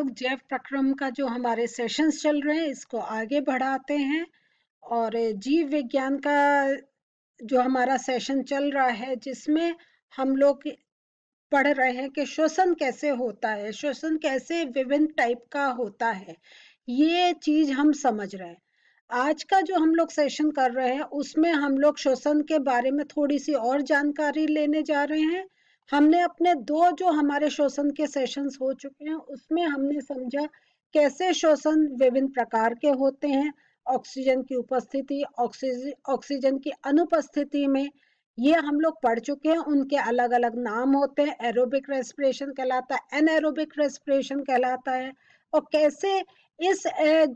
लोग जैव प्रक्रम का जो हमारे सेशंस चल रहे हैं इसको आगे बढ़ाते हैं और जीव विज्ञान का जो हमारा सेशन चल रहा है जिसमें हम लोग पढ़ रहे हैं कि श्वसन कैसे होता है श्वसन कैसे विभिन्न टाइप का होता है ये चीज हम समझ रहे हैं आज का जो हम लोग सेशन कर रहे हैं उसमें हम लोग श्वसन के बारे में थोड़ी सी और जानकारी लेने जा रहे हैं हमने अपने दो जो हमारे शोषण के सेशंस हो चुके हैं उसमें हमने समझा कैसे शोषण विभिन्न प्रकार के होते हैं ऑक्सीजन की उपस्थिति ऑक्सीजन ऑक्सीजन की अनुपस्थिति में ये हम लोग पढ़ चुके हैं उनके अलग अलग नाम होते हैं एरोबिक रेस्पिरेशन कहलाता है एनएरोबिक रेस्पिरेशन कहलाता है और कैसे इस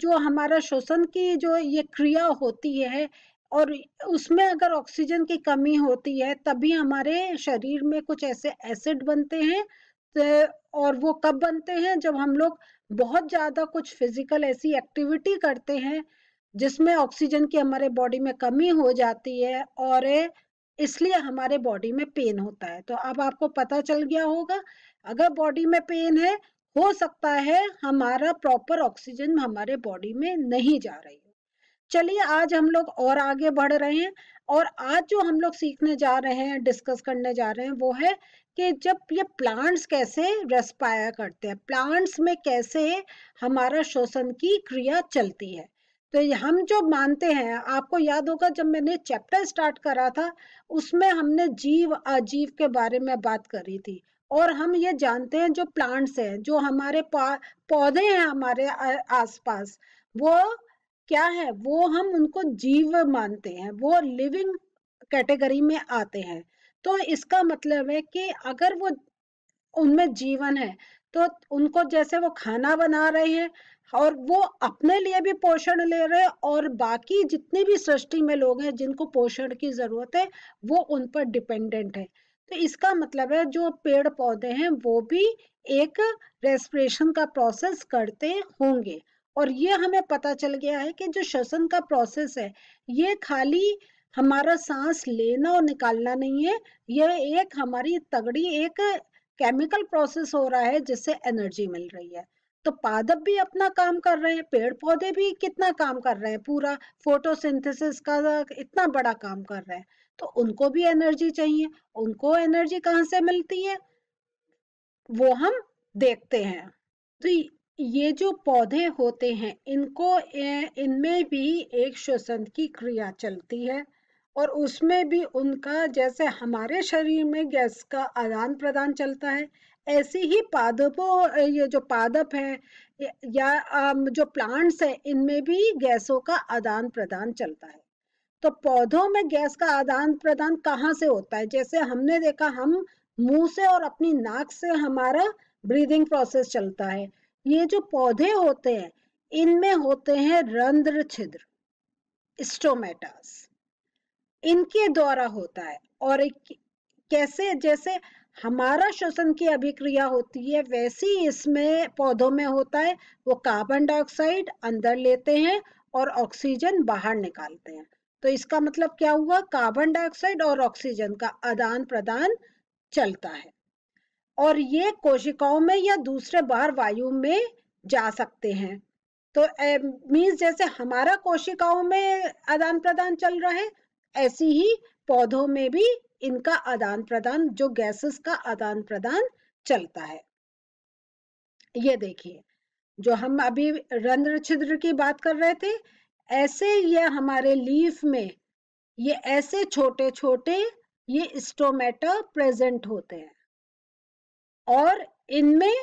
जो हमारा शोषण की जो ये क्रिया होती है और उसमें अगर ऑक्सीजन की कमी होती है तभी हमारे शरीर में कुछ ऐसे एसिड बनते हैं और वो कब बनते हैं जब हम लोग बहुत ज़्यादा कुछ फिजिकल ऐसी एक्टिविटी करते हैं जिसमें ऑक्सीजन की हमारे बॉडी में कमी हो जाती है और इसलिए हमारे बॉडी में पेन होता है तो अब आपको पता चल गया होगा अगर बॉडी में पेन है हो सकता है हमारा प्रॉपर ऑक्सीजन हमारे बॉडी में नहीं जा रही चलिए आज हम लोग और आगे बढ़ रहे हैं और आज जो हम लोग सीखने जा रहे हैं डिस्कस करने जा रहे हैं वो है कि जब ये प्लांट्स कैसे रेस्पायर करते हैं प्लांट्स में कैसे हमारा श्वसन की क्रिया चलती है तो हम जो मानते हैं आपको याद होगा जब मैंने चैप्टर स्टार्ट करा था उसमें हमने जीव अजीव के बारे में बात करी थी और हम ये जानते हैं जो प्लांट्स हैं जो हमारे पौधे हैं हमारे आसपास वो क्या है वो हम उनको जीव मानते हैं वो लिविंग कैटेगरी में आते हैं तो इसका मतलब है कि अगर वो उनमें जीवन है तो उनको जैसे वो खाना बना रहे हैं और वो अपने लिए भी पोषण ले रहे हैं और बाकी जितनी भी सृष्टि में लोग हैं जिनको पोषण की जरूरत है वो उन पर डिपेंडेंट है तो इसका मतलब है जो पेड़ पौधे हैं वो भी एक रेस्पिरेशन का प्रोसेस करते होंगे और ये हमें पता चल गया है कि जो श्वसन का प्रोसेस है ये खाली हमारा सांस लेना और निकालना नहीं है यह एक हमारी तगड़ी एक केमिकल प्रोसेस हो रहा है जिससे एनर्जी मिल रही है तो पादप भी अपना काम कर रहे हैं पेड़ पौधे भी कितना काम कर रहे हैं पूरा फोटोसिंथेसिस का इतना बड़ा काम कर रहे हैं तो उनको भी एनर्जी चाहिए उनको एनर्जी कहाँ से मिलती है वो हम देखते हैं तो ये जो पौधे होते हैं इनको इनमें भी एक श्वसन की क्रिया चलती है और उसमें भी उनका जैसे हमारे शरीर में गैस का आदान प्रदान चलता है ऐसे ही पादपों ये जो पादप है या जो प्लांट्स है इनमें भी गैसों का आदान प्रदान चलता है तो पौधों में गैस का आदान प्रदान कहाँ से होता है जैसे हमने देखा हम मुंह से और अपनी नाक से हमारा ब्रीदिंग प्रोसेस चलता है ये जो पौधे होते हैं इनमें होते हैं रंध्र छिद्र स्टोमेटास इनके द्वारा होता है और एक कैसे जैसे हमारा श्वसन की अभिक्रिया होती है वैसी इसमें पौधों में होता है वो कार्बन डाइऑक्साइड अंदर लेते हैं और ऑक्सीजन बाहर निकालते हैं तो इसका मतलब क्या हुआ कार्बन डाइऑक्साइड और ऑक्सीजन का आदान प्रदान चलता है और ये कोशिकाओं में या दूसरे बाहर वायु में जा सकते हैं तो मीन्स जैसे हमारा कोशिकाओं में आदान प्रदान चल रहा है ऐसी ही पौधों में भी इनका आदान प्रदान जो गैसेस का आदान प्रदान चलता है ये देखिए जो हम अभी रंध्र छिद्र की बात कर रहे थे ऐसे ये हमारे लीफ में ये ऐसे छोटे छोटे ये स्टोमेटा प्रेजेंट होते हैं और इनमें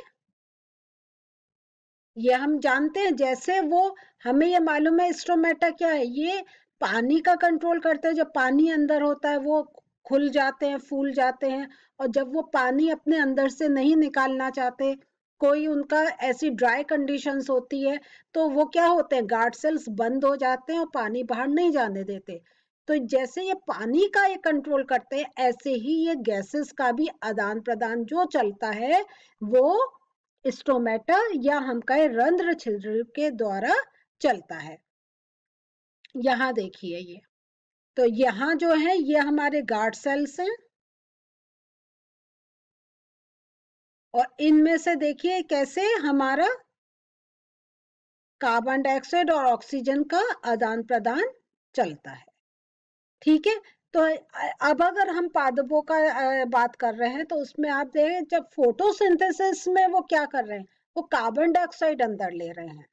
ये हम जानते हैं जैसे वो हमें ये मालूम है स्ट्रोमेटा क्या है ये पानी का कंट्रोल करते हैं जब पानी अंदर होता है वो खुल जाते हैं फूल जाते हैं और जब वो पानी अपने अंदर से नहीं निकालना चाहते कोई उनका ऐसी ड्राई कंडीशंस होती है तो वो क्या होते हैं गार्ड सेल्स बंद हो जाते हैं और पानी बाहर नहीं जाने देते तो जैसे ये पानी का ये कंट्रोल करते हैं ऐसे ही ये गैसेस का भी आदान प्रदान जो चलता है वो स्टोमेटा या हमका रंध्र छिद्र के द्वारा चलता है यहां देखिए ये तो यहां जो है ये हमारे गार्ड सेल्स हैं और इनमें से देखिए कैसे हमारा कार्बन डाइऑक्साइड और ऑक्सीजन का आदान प्रदान चलता है ठीक है तो अब अगर हम पादपों का बात कर रहे हैं तो उसमें आप देखें जब फोटोसिंथेसिस में वो क्या कर रहे हैं वो कार्बन डाइऑक्साइड अंदर ले रहे हैं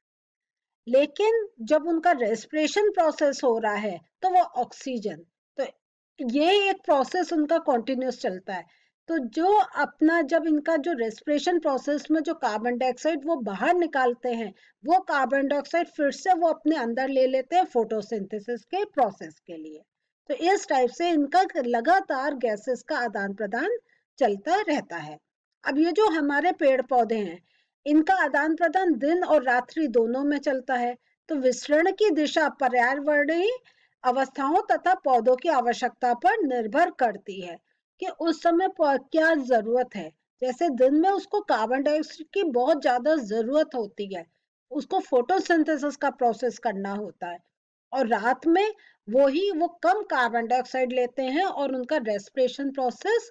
लेकिन जब उनका रेस्पिरेशन प्रोसेस हो रहा है तो वो ऑक्सीजन तो ये एक प्रोसेस उनका कॉन्टिन्यूस चलता है तो जो अपना जब इनका जो रेस्पिरेशन प्रोसेस में जो कार्बन डाइऑक्साइड वो बाहर निकालते हैं वो कार्बन डाइऑक्साइड फिर से वो अपने अंदर ले लेते हैं फोटोसिंथेसिस के प्रोसेस के लिए तो इस टाइप से इनका लगातार गैसेस का आदान प्रदान चलता रहता है अब ये जो हमारे पेड़ पौधे हैं इनका आदान प्रदान दिन और रात्रि दोनों में चलता है तो विसरण की दिशा पर्यावरणीय अवस्थाओं तथा पौधों की आवश्यकता पर निर्भर करती है कि उस समय क्या जरूरत है जैसे दिन में उसको कार्बन डाइऑक्साइड की बहुत ज्यादा जरूरत होती है उसको फोटोसिंथेसिस का प्रोसेस करना होता है और रात में वो ही वो कम कार्बन डाइऑक्साइड लेते हैं और उनका रेस्पिरेशन प्रोसेस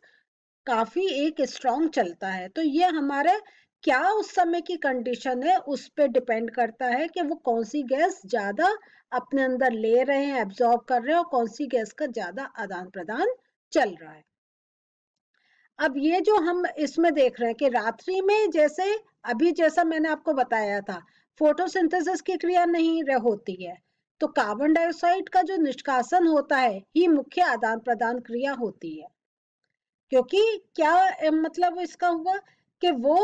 काफी एक स्ट्रॉन्ग चलता है तो ये हमारे क्या उस समय की कंडीशन है उस पर डिपेंड करता है कि वो कौन सी गैस ज्यादा अपने अंदर ले रहे हैं एब्जॉर्ब कर रहे हैं और कौन सी गैस का ज्यादा आदान प्रदान चल रहा है अब ये जो हम इसमें देख रहे हैं कि रात्रि में जैसे अभी जैसा मैंने आपको बताया था फोटोसिंथेसिस की क्रिया नहीं रह होती है तो कार्बन डाइऑक्साइड का जो निष्कासन होता है ही मुख्य आदान प्रदान क्रिया होती है क्योंकि क्या मतलब इसका हुआ कि वो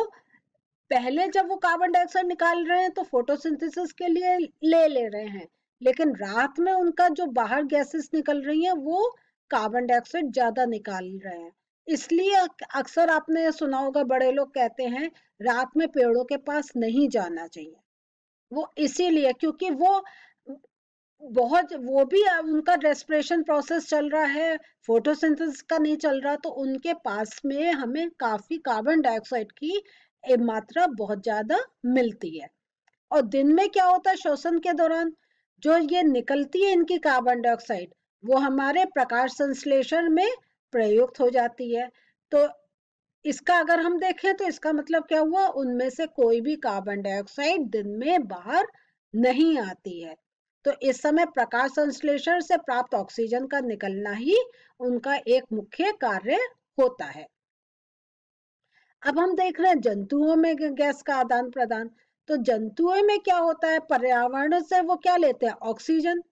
पहले जब वो कार्बन डाइऑक्साइड निकाल रहे हैं तो फोटोसिंथेसिस के लिए ले ले रहे हैं लेकिन रात में उनका जो बाहर गैसेस निकल रही हैं वो कार्बन डाइऑक्साइड ज्यादा निकाल रहे हैं इसलिए अक्सर आपने सुना होगा बड़े लोग कहते हैं रात में पेड़ों के पास नहीं जाना चाहिए वो इसीलिए क्योंकि वो बहुत वो भी उनका रेस्पिरेशन प्रोसेस चल रहा है फोटोसिंथेसिस का नहीं चल रहा तो उनके पास में हमें काफी कार्बन डाइऑक्साइड की मात्रा बहुत ज्यादा मिलती है और दिन में क्या होता है श्वसन के दौरान जो ये निकलती है इनकी कार्बन डाइऑक्साइड वो हमारे प्रकाश संश्लेषण में प्रयुक्त हो जाती है तो इसका अगर हम देखें तो इसका मतलब क्या हुआ उनमें से कोई भी कार्बन डाइऑक्साइड दिन में बाहर नहीं आती है तो इस समय प्रकाश संश्लेषण से प्राप्त ऑक्सीजन का निकलना ही उनका एक मुख्य कार्य होता है अब हम देख रहे हैं जंतुओं में गैस का आदान प्रदान तो जंतुओं में क्या होता है पर्यावरण से वो क्या लेते हैं ऑक्सीजन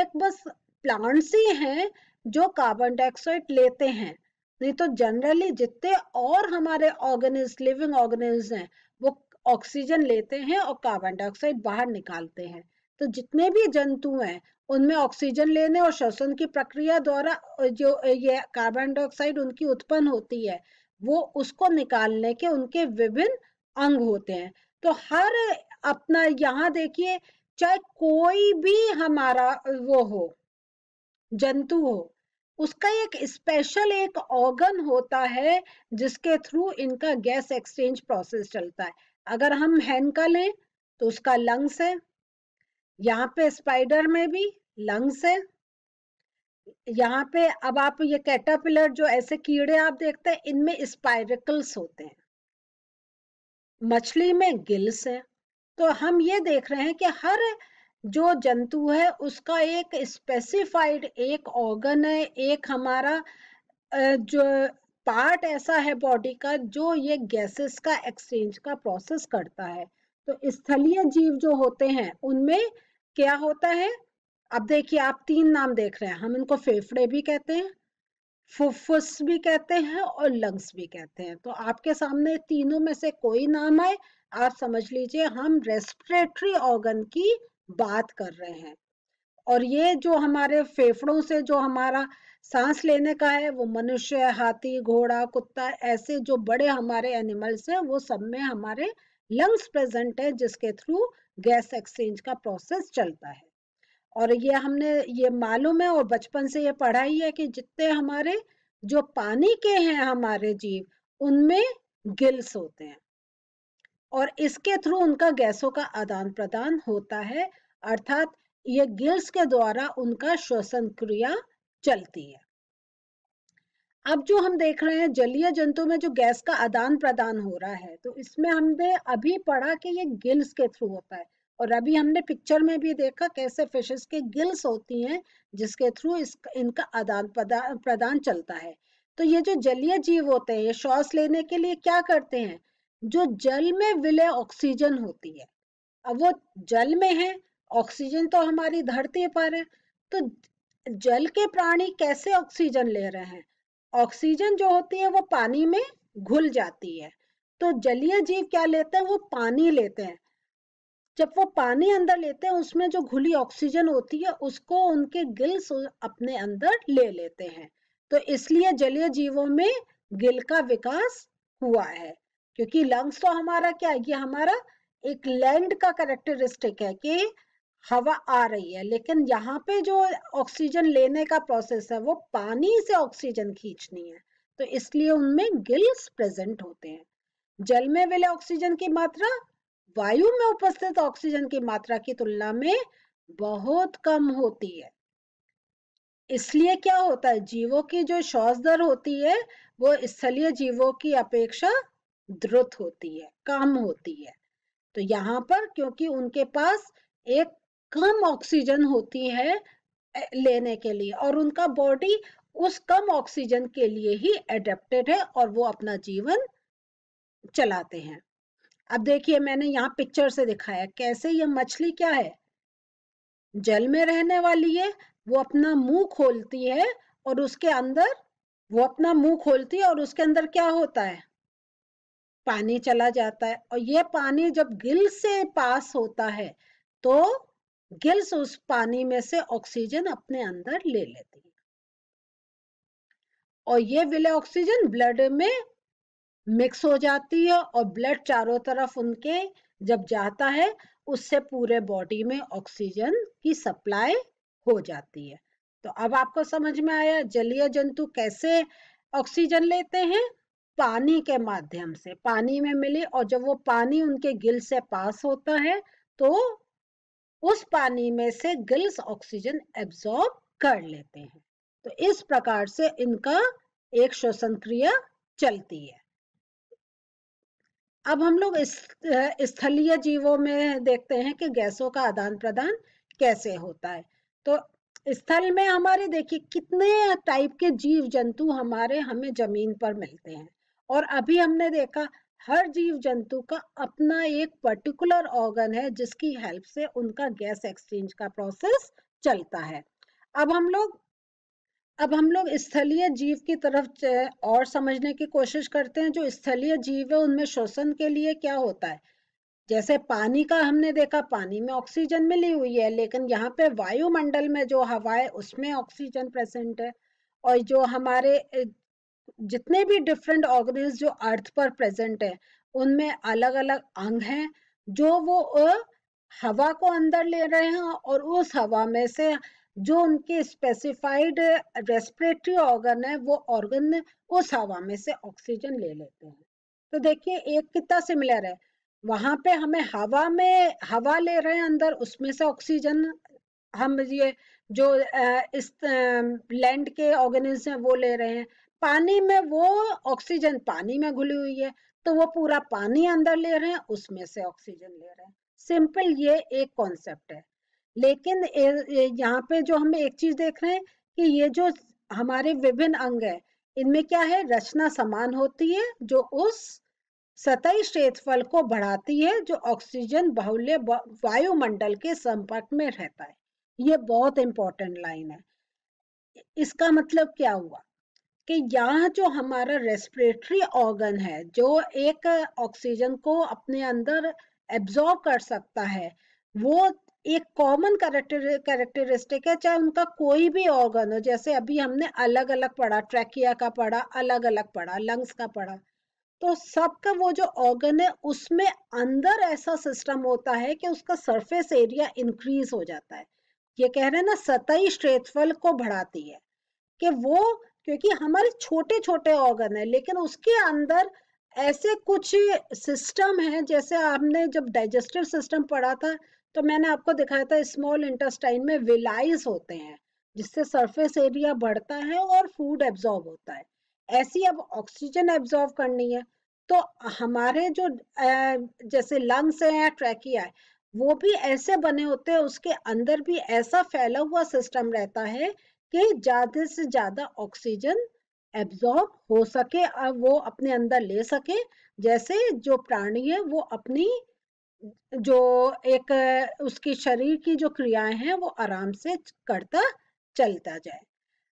एक बस प्लांट्स ही हैं जो कार्बन डाइऑक्साइड लेते हैं नहीं तो जनरली जितने और हमारे ऑर्गेनिज लिविंग ऑर्गेनिज हैं वो ऑक्सीजन लेते हैं और कार्बन डाइऑक्साइड बाहर निकालते हैं तो जितने भी जंतु हैं उनमें ऑक्सीजन लेने और श्वसन की प्रक्रिया द्वारा जो ये कार्बन डाइऑक्साइड उनकी उत्पन्न होती है वो उसको निकालने के उनके विभिन्न अंग होते हैं तो हर अपना यहाँ देखिए चाहे कोई भी हमारा वो हो जंतु हो उसका एक स्पेशल एक ऑर्गन होता है जिसके थ्रू इनका गैस एक्सचेंज प्रोसेस चलता है अगर हम हैन का लें तो उसका लंग्स है यहाँ पे स्पाइडर में भी लंग्स है यहाँ पे अब आप ये कैटापिलर जो ऐसे कीड़े आप देखते हैं इनमें स्पाइरिकल्स होते हैं मछली में गिल्स है तो हम ये देख रहे हैं कि हर जो जंतु है उसका एक स्पेसिफाइड एक ऑर्गन है एक हमारा जो पार्ट ऐसा है बॉडी का जो ये गैसेस का एक्सचेंज का प्रोसेस करता है तो स्थलीय जीव जो होते हैं उनमें क्या होता है अब देखिए आप तीन नाम देख रहे हैं हम इनको फेफड़े भी कहते हैं फुफ्फुस भी कहते हैं और लंग्स भी कहते हैं तो आपके सामने तीनों में से कोई नाम आए आप समझ लीजिए हम रेस्पिरेटरी ऑर्गन की बात कर रहे हैं और ये जो हमारे फेफड़ों से जो हमारा सांस लेने का है वो मनुष्य हाथी घोड़ा कुत्ता ऐसे जो बड़े हमारे एनिमल्स हैं वो सब में हमारे लंग्स प्रेजेंट है जिसके थ्रू गैस एक्सचेंज का प्रोसेस चलता है और ये हमने ये मालूम है और बचपन से ये पढ़ा ही है कि जितने हमारे जो पानी के हैं हमारे जीव उनमें गिल्स होते हैं और इसके थ्रू उनका गैसों का आदान प्रदान होता है अर्थात ये गिल्स के द्वारा उनका श्वसन क्रिया चलती है अब जो हम देख रहे हैं जलीय जंतु में जो गैस का आदान प्रदान हो रहा है तो इसमें हमने अभी पढ़ा कि ये गिल्स के थ्रू होता है और अभी हमने पिक्चर में भी देखा कैसे फिशेस के गिल्स होती हैं जिसके थ्रू इस इनका आदान प्रदान प्रदान चलता है तो ये जो जलीय जीव होते हैं ये श्वास लेने के लिए क्या करते हैं जो जल में विलय ऑक्सीजन होती है अब वो जल में है ऑक्सीजन तो हमारी धरती पर है तो जल के प्राणी कैसे ऑक्सीजन ले रहे हैं ऑक्सीजन जो होती है वो पानी में घुल जाती है तो जलीय जीव क्या लेते हैं वो पानी लेते हैं जब वो पानी अंदर लेते हैं उसमें जो घुली ऑक्सीजन होती है उसको उनके गिल्स अपने अंदर ले लेते हैं तो इसलिए जलीय जीवों में गिल का विकास हुआ है क्योंकि लंग्स तो हमारा क्या है ये हमारा एक लैंड का करेक्टरिस्टिक है कि हवा आ रही है लेकिन यहाँ पे जो ऑक्सीजन लेने का प्रोसेस है वो पानी से ऑक्सीजन खींचनी है तो इसलिए उनमें गिल्स प्रेजेंट होते हैं जल में विलय ऑक्सीजन की मात्रा वायु में उपस्थित ऑक्सीजन की मात्रा की तुलना में बहुत कम होती है इसलिए क्या होता है जीवों की जो श्वास दर होती है वो स्थलीय जीवों की अपेक्षा द्रुत होती है कम होती है तो यहाँ पर क्योंकि उनके पास एक कम ऑक्सीजन होती है लेने के लिए और उनका बॉडी उस कम ऑक्सीजन के लिए ही एडेप्टेड है और वो अपना जीवन चलाते हैं अब देखिए मैंने यहाँ पिक्चर से दिखाया कैसे ये मछली क्या है जल में रहने वाली है वो अपना मुंह खोलती है और उसके अंदर वो अपना मुंह खोलती है और उसके अंदर क्या होता है पानी चला जाता है और ये पानी जब गिल से पास होता है तो गिल्स उस पानी में से ऑक्सीजन अपने अंदर ले लेती है और ये विले ऑक्सीजन ब्लड में मिक्स हो जाती है और ब्लड चारों तरफ उनके जब जाता है उससे पूरे बॉडी में ऑक्सीजन की सप्लाई हो जाती है तो अब आपको समझ में आया जलीय जंतु कैसे ऑक्सीजन लेते हैं पानी के माध्यम से पानी में मिले और जब वो पानी उनके गिल से पास होता है तो उस पानी में से गिल्स ऑक्सीजन एब्सॉर्ब कर लेते हैं तो इस प्रकार से इनका एक श्वसन क्रिया चलती है अब हम लोग स्थलीय जीवों में देखते हैं कि गैसों का आदान प्रदान कैसे होता है तो स्थल में हमारे देखिए कितने टाइप के जीव जंतु हमारे हमें जमीन पर मिलते हैं और अभी हमने देखा हर जीव जंतु का अपना एक पर्टिकुलर ऑर्गन है जिसकी हेल्प से उनका गैस एक्सचेंज का प्रोसेस चलता है अब हम लोग अब हम लोग स्थलीय जीव की तरफ और समझने की कोशिश करते हैं जो स्थलीय जीव है उनमें श्वसन के लिए क्या होता है जैसे पानी का हमने देखा पानी में ऑक्सीजन मिली हुई है लेकिन यहाँ पे वायुमंडल में जो हवा है उसमें ऑक्सीजन प्रेजेंट है और जो हमारे जितने भी डिफरेंट ऑर्गेनिज जो अर्थ पर प्रेजेंट है उनमें अलग अलग अंग हैं जो वो हवा को अंदर ले रहे हैं और उस हवा में से जो उनके स्पेसिफाइड रेस्पिरेटरी ऑर्गन है वो ऑर्गन उस हवा में से ऑक्सीजन ले लेते हैं तो देखिए एक कितना सिमिलर है वहां पे हमें हवा में हवा ले रहे हैं अंदर उसमें से ऑक्सीजन हम ये जो इस लैंड के ऑर्गेनिज्म वो ले रहे हैं पानी में वो ऑक्सीजन पानी में घुली हुई है तो वो पूरा पानी अंदर ले रहे हैं उसमें से ऑक्सीजन ले रहे हैं सिंपल ये एक कॉन्सेप्ट है लेकिन यहाँ पे जो हम एक चीज देख रहे हैं कि ये जो हमारे विभिन्न अंग है इनमें क्या है रचना समान होती है जो उस सतही क्षेत्रफल को बढ़ाती है जो ऑक्सीजन बहुल्य वायुमंडल के संपर्क में रहता है ये बहुत इंपॉर्टेंट लाइन है इसका मतलब क्या हुआ कि यहाँ जो हमारा रेस्पिरेटरी ऑर्गन है जो एक ऑक्सीजन को अपने अंदर एब्जॉर्ब कर सकता है वो एक कॉमन कैरेक्टरिस्टिक है चाहे उनका कोई भी ऑर्गन हो जैसे अभी हमने अलग अलग पढ़ा ट्रैकिया का पढ़ा अलग अलग पढ़ा लंग्स का पढ़ा तो सबका वो जो ऑर्गन है उसमें अंदर ऐसा सिस्टम होता है कि उसका सरफेस एरिया इंक्रीज हो जाता है ये कह रहे हैं ना सतही क्षेत्रफल को बढ़ाती है कि वो क्योंकि हमारे छोटे छोटे ऑर्गन है लेकिन उसके अंदर ऐसे कुछ सिस्टम है जैसे आपने जब डाइजेस्टिव सिस्टम पढ़ा था तो मैंने आपको दिखाया था स्मॉल इंटेस्टाइन में विलाइज होते हैं जिससे सरफेस एरिया बढ़ता है और फूड एब्जॉर्ब होता है ऐसी अब ऑक्सीजन एब्जॉर्ब करनी है तो हमारे जो जैसे लंग्स हैं या ट्रैकिया है वो भी ऐसे बने होते हैं उसके अंदर भी ऐसा फैला हुआ सिस्टम रहता है कि ज्यादा से ज्यादा ऑक्सीजन एब्जॉर्ब हो सके और वो अपने अंदर ले सके जैसे जो प्राणी है वो अपनी जो एक उसकी शरीर की जो क्रियाएं हैं वो आराम से करता चलता जाए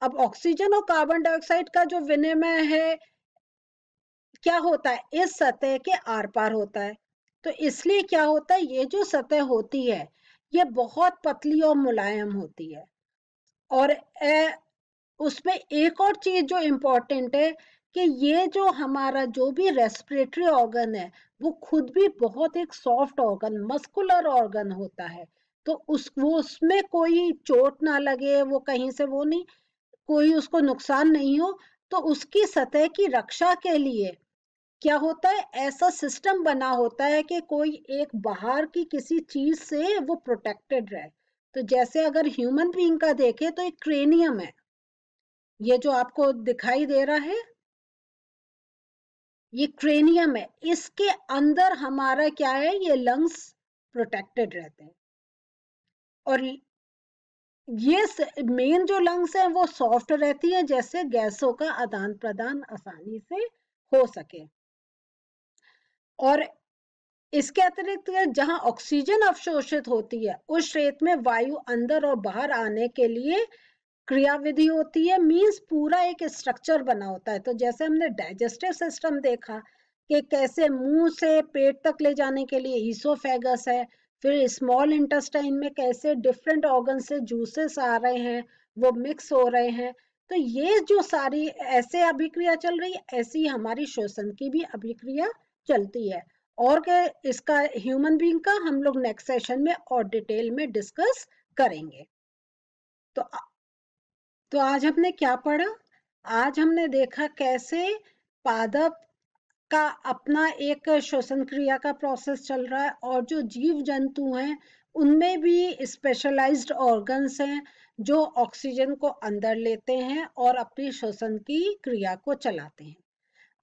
अब ऑक्सीजन और कार्बन डाइऑक्साइड का जो विनिमय है क्या होता है इस सतह के आर पार होता है तो इसलिए क्या होता है ये जो सतह होती है ये बहुत पतली और मुलायम होती है और ए, उसमें एक और चीज जो इम्पोर्टेंट है कि ये जो हमारा जो भी रेस्पिरेटरी ऑर्गन है वो खुद भी बहुत एक सॉफ्ट ऑर्गन मस्कुलर ऑर्गन होता है तो उस वो उसमें कोई चोट ना लगे वो कहीं से वो नहीं कोई उसको नुकसान नहीं हो तो उसकी सतह की रक्षा के लिए क्या होता है ऐसा सिस्टम बना होता है कि कोई एक बाहर की किसी चीज से वो प्रोटेक्टेड रहे तो जैसे अगर ह्यूमन बींग का देखे तो एक क्रेनियम है ये जो आपको दिखाई दे रहा है ये क्रेनियम है इसके अंदर हमारा क्या है ये लंग्स प्रोटेक्टेड रहते हैं और ये मेन जो लंग्स हैं वो सॉफ्ट रहती है जैसे गैसों का आदान प्रदान आसानी से हो सके और इसके अतिरिक्त जहां ऑक्सीजन अवशोषित होती है उस क्षेत्र में वायु अंदर और बाहर आने के लिए क्रियाविधि होती है मींस पूरा एक स्ट्रक्चर बना होता है तो जैसे हमने डाइजेस्टिव सिस्टम देखा कि कैसे मुंह से पेट तक ले जाने के लिए ईसोफेगस है फिर स्मॉल इंटेस्टाइन में कैसे डिफरेंट ऑर्गन से जूसेस आ रहे हैं वो मिक्स हो रहे हैं तो ये जो सारी ऐसे अभिक्रिया चल रही है ऐसी हमारी श्वसन की भी अभिक्रिया चलती है और के इसका ह्यूमन बींग का हम लोग नेक्स्ट सेशन में और डिटेल में डिस्कस करेंगे तो तो आज हमने क्या पढ़ा आज हमने देखा कैसे पादप का अपना एक श्वसन क्रिया का प्रोसेस चल रहा है और जो जीव जंतु हैं उनमें भी स्पेशलाइज्ड ऑर्गन्स हैं जो ऑक्सीजन को अंदर लेते हैं और अपनी श्वसन की क्रिया को चलाते हैं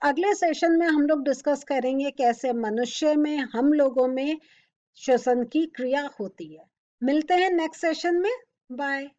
अगले सेशन में हम लोग डिस्कस करेंगे कैसे मनुष्य में हम लोगों में श्वसन की क्रिया होती है मिलते हैं नेक्स्ट सेशन में बाय